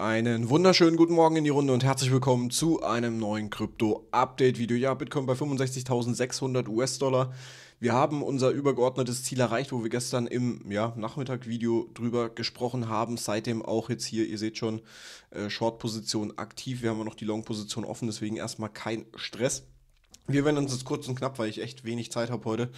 Einen wunderschönen guten Morgen in die Runde und herzlich willkommen zu einem neuen Krypto-Update-Video. Ja, Bitcoin bei 65.600 US-Dollar. Wir haben unser übergeordnetes Ziel erreicht, wo wir gestern im ja, Nachmittag-Video drüber gesprochen haben. Seitdem auch jetzt hier, ihr seht schon, äh, Short-Position aktiv. Wir haben noch die Long-Position offen, deswegen erstmal kein Stress. Wir werden uns jetzt kurz und knapp, weil ich echt wenig Zeit habe heute,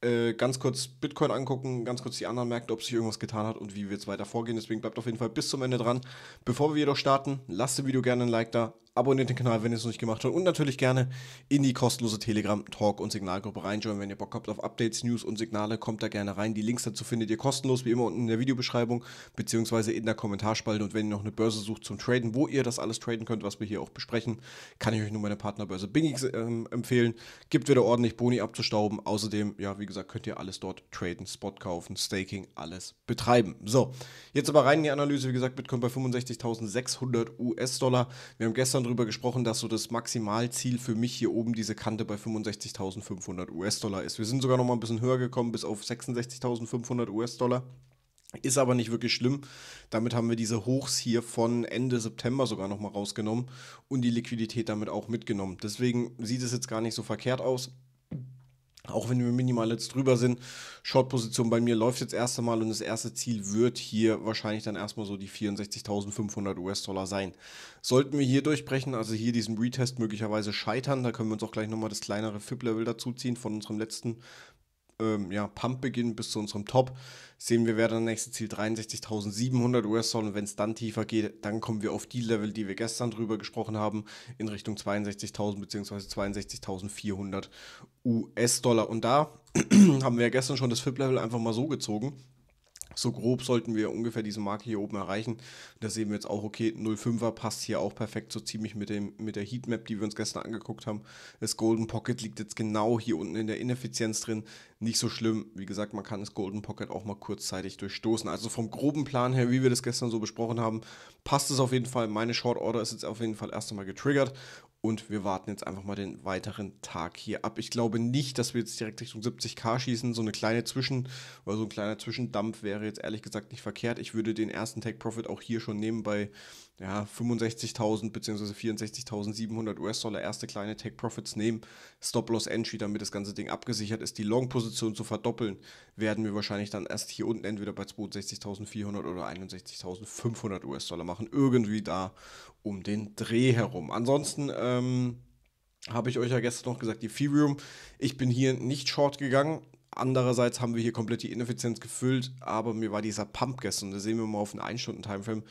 äh, ganz kurz Bitcoin angucken, ganz kurz die anderen Märkte, ob sich irgendwas getan hat und wie wir jetzt weiter vorgehen. Deswegen bleibt auf jeden Fall bis zum Ende dran. Bevor wir jedoch starten, lasst dem Video gerne ein Like da, abonniert den Kanal, wenn ihr es noch nicht gemacht habt. Und natürlich gerne in die kostenlose Telegram-Talk- und Signalgruppe reinjoinen. Wenn ihr Bock habt auf Updates, News und Signale, kommt da gerne rein. Die Links dazu findet ihr kostenlos, wie immer, unten in der Videobeschreibung, beziehungsweise in der Kommentarspalte. Und wenn ihr noch eine Börse sucht zum Traden, wo ihr das alles traden könnt, was wir hier auch besprechen, kann ich euch nur meine Partnerbörse Bingix ähm, empfehlen. Gibt wieder ordentlich Boni abzustauben. Außerdem, ja, wie gesagt, könnt ihr alles dort traden, Spot kaufen, Staking, alles betreiben. So, jetzt aber rein in die Analyse. Wie gesagt, Bitcoin bei 65.600 US-Dollar. Wir haben gestern drüber gesprochen, dass so das Maximalziel für mich hier oben diese Kante bei 65.500 US-Dollar ist. Wir sind sogar noch mal ein bisschen höher gekommen, bis auf 66.500 US-Dollar. Ist aber nicht wirklich schlimm. Damit haben wir diese Hochs hier von Ende September sogar noch mal rausgenommen und die Liquidität damit auch mitgenommen. Deswegen sieht es jetzt gar nicht so verkehrt aus. Auch wenn wir minimal jetzt drüber sind, Short-Position bei mir läuft jetzt erst einmal und das erste Ziel wird hier wahrscheinlich dann erstmal so die 64.500 US-Dollar sein. Sollten wir hier durchbrechen, also hier diesen Retest möglicherweise scheitern, da können wir uns auch gleich nochmal das kleinere FIP-Level dazuziehen von unserem letzten ähm, ja, Pumpbeginn bis zu unserem Top sehen wir, wäre das nächste Ziel 63.700 US-Dollar. Und wenn es dann tiefer geht, dann kommen wir auf die Level, die wir gestern drüber gesprochen haben, in Richtung 62.000 bzw. 62.400 US-Dollar. Und da haben wir ja gestern schon das FIP-Level einfach mal so gezogen so grob sollten wir ungefähr diese Marke hier oben erreichen. Da sehen wir jetzt auch, okay, 0,5er passt hier auch perfekt, so ziemlich mit, dem, mit der Heatmap, die wir uns gestern angeguckt haben. Das Golden Pocket liegt jetzt genau hier unten in der Ineffizienz drin. Nicht so schlimm. Wie gesagt, man kann das Golden Pocket auch mal kurzzeitig durchstoßen. Also vom groben Plan her, wie wir das gestern so besprochen haben, passt es auf jeden Fall. Meine Short Order ist jetzt auf jeden Fall erst einmal getriggert und wir warten jetzt einfach mal den weiteren Tag hier ab. Ich glaube nicht, dass wir jetzt direkt Richtung 70k schießen. So eine kleine Zwischen- oder so ein kleiner Zwischendampf wäre jetzt ehrlich gesagt nicht verkehrt. Ich würde den ersten Take Profit auch hier schon nehmen bei ja, 65.000 bzw. 64.700 US-Dollar erste kleine Take Profits nehmen. Stop-Loss-Entry, damit das ganze Ding abgesichert ist. Die Long-Position zu verdoppeln, werden wir wahrscheinlich dann erst hier unten entweder bei 62.400 oder 61.500 US-Dollar machen. Irgendwie da um den Dreh herum. Ansonsten, äh, ähm, habe ich euch ja gestern noch gesagt, Ethereum. Ich bin hier nicht short gegangen. Andererseits haben wir hier komplett die Ineffizienz gefüllt, aber mir war dieser Pump gestern, da sehen wir mal auf einen 1-Stunden-Timeframe,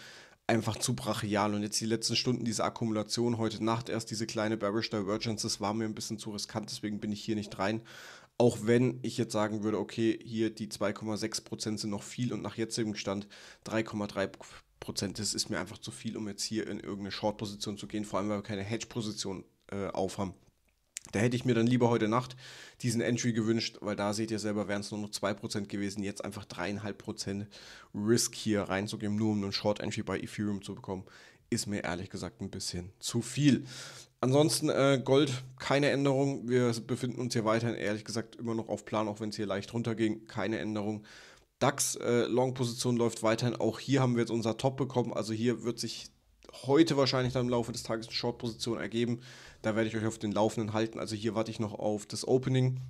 einfach zu brachial. Und jetzt die letzten Stunden, diese Akkumulation, heute Nacht erst diese kleine Bearish Divergence, das war mir ein bisschen zu riskant, deswegen bin ich hier nicht rein. Auch wenn ich jetzt sagen würde, okay, hier die 2,6% sind noch viel und nach jetzigem Stand 3,3 Prozent. Das ist mir einfach zu viel, um jetzt hier in irgendeine Short-Position zu gehen, vor allem weil wir keine Hedge-Position äh, aufhaben. Da hätte ich mir dann lieber heute Nacht diesen Entry gewünscht, weil da seht ihr selber, wären es nur noch 2% gewesen. Jetzt einfach 3,5% Risk hier reinzugeben, nur um einen Short Entry bei Ethereum zu bekommen, ist mir ehrlich gesagt ein bisschen zu viel. Ansonsten äh, Gold, keine Änderung. Wir befinden uns hier weiterhin ehrlich gesagt immer noch auf Plan, auch wenn es hier leicht runterging. Keine Änderung. DAX-Long-Position äh, läuft weiterhin. Auch hier haben wir jetzt unser Top bekommen. Also hier wird sich heute wahrscheinlich dann im Laufe des Tages eine Short-Position ergeben. Da werde ich euch auf den Laufenden halten. Also hier warte ich noch auf das Opening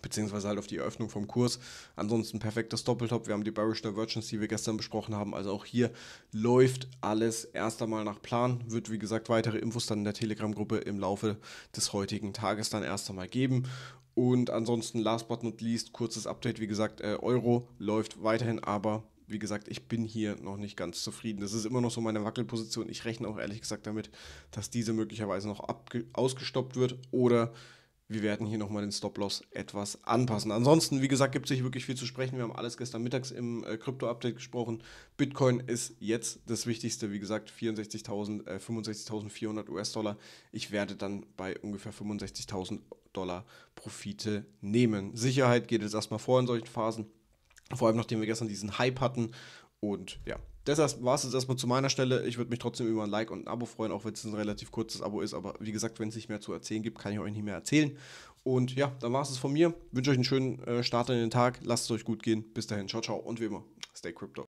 beziehungsweise halt auf die Eröffnung vom Kurs. Ansonsten perfektes Doppeltop. Wir haben die Bearish Divergence, die wir gestern besprochen haben. Also auch hier läuft alles erst einmal nach Plan. Wird wie gesagt weitere Infos dann in der Telegram-Gruppe im Laufe des heutigen Tages dann erst einmal geben. Und ansonsten, last but not least, kurzes Update. Wie gesagt, äh, Euro läuft weiterhin, aber wie gesagt, ich bin hier noch nicht ganz zufrieden. Das ist immer noch so meine Wackelposition. Ich rechne auch ehrlich gesagt damit, dass diese möglicherweise noch ausgestoppt wird oder wir werden hier nochmal den Stop-Loss etwas anpassen. Ansonsten, wie gesagt, gibt es nicht wirklich viel zu sprechen. Wir haben alles gestern mittags im äh, Krypto-Update äh, gesprochen. Bitcoin ist jetzt das Wichtigste. Wie gesagt, 64.000, äh, 65.400 US-Dollar. Ich werde dann bei ungefähr 65.000 Dollar Profite nehmen. Sicherheit geht jetzt erstmal vor in solchen Phasen. Vor allem, nachdem wir gestern diesen Hype hatten. Und ja, Deshalb war es jetzt erstmal zu meiner Stelle. Ich würde mich trotzdem über ein Like und ein Abo freuen, auch wenn es ein relativ kurzes Abo ist. Aber wie gesagt, wenn es nicht mehr zu erzählen gibt, kann ich euch nicht mehr erzählen. Und ja, dann war es von mir. Wünsche euch einen schönen äh, Start in den Tag. Lasst es euch gut gehen. Bis dahin. Ciao, ciao. Und wie immer, stay crypto.